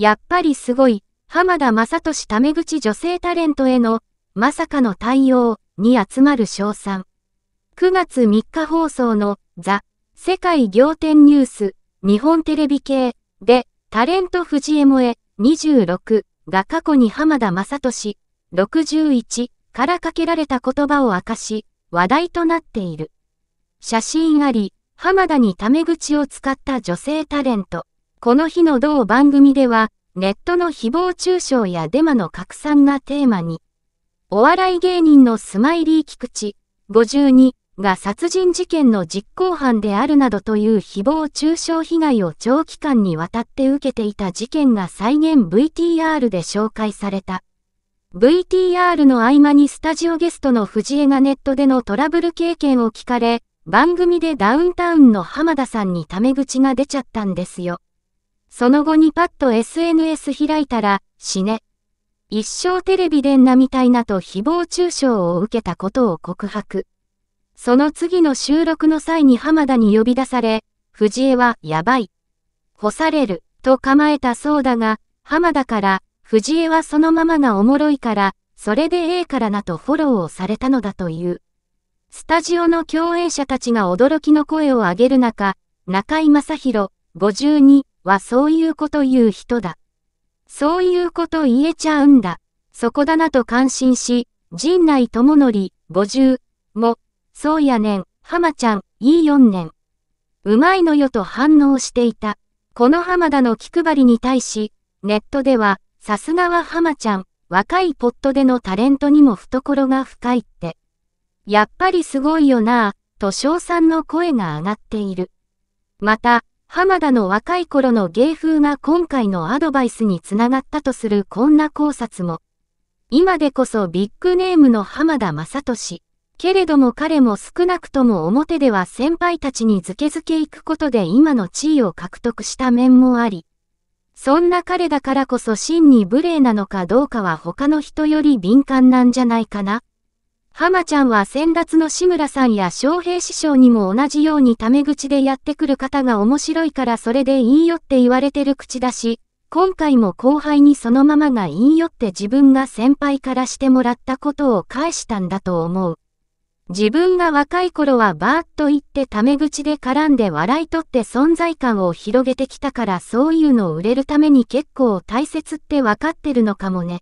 やっぱりすごい、浜田雅俊タメ口女性タレントへの、まさかの対応に集まる賞賛。9月3日放送のザ・世界仰天ニュース日本テレビ系でタレント藤江萌え、26が過去に浜田雅俊61からかけられた言葉を明かし話題となっている。写真あり、浜田にタメ口を使った女性タレント。この日の同番組では、ネットの誹謗中傷やデマの拡散がテーマに、お笑い芸人のスマイリー菊池52が殺人事件の実行犯であるなどという誹謗中傷被害を長期間にわたって受けていた事件が再現 VTR で紹介された。VTR の合間にスタジオゲストの藤江がネットでのトラブル経験を聞かれ、番組でダウンタウンの浜田さんにタメ口が出ちゃったんですよ。その後にパッと SNS 開いたら、死ね。一生テレビでんなみたいなと誹謗中傷を受けたことを告白。その次の収録の際に浜田に呼び出され、藤江はやばい。干される、と構えたそうだが、浜田から、藤江はそのままがおもろいから、それでええからなとフォローをされたのだという。スタジオの共演者たちが驚きの声を上げる中、中井正宏、52、はそういうこと言う人だ。そういうこと言えちゃうんだ。そこだなと感心し、陣内智則、50、も、そうやねん、浜ちゃん、いい4年。うまいのよと反応していた。この浜田の気配りに対し、ネットでは、さすがは浜ちゃん、若いポットでのタレントにも懐が深いって。やっぱりすごいよなぁ、と称賛の声が上がっている。また、浜田の若い頃の芸風が今回のアドバイスにつながったとするこんな考察も。今でこそビッグネームの浜田正俊。けれども彼も少なくとも表では先輩たちにずけずけ行くことで今の地位を獲得した面もあり。そんな彼だからこそ真に無礼なのかどうかは他の人より敏感なんじゃないかな。浜ちゃんは先達の志村さんや翔平師匠にも同じようにタメ口でやってくる方が面白いからそれでいいよって言われてる口だし、今回も後輩にそのままがいいよって自分が先輩からしてもらったことを返したんだと思う。自分が若い頃はバーッと言ってタメ口で絡んで笑い取って存在感を広げてきたからそういうのを売れるために結構大切ってわかってるのかもね。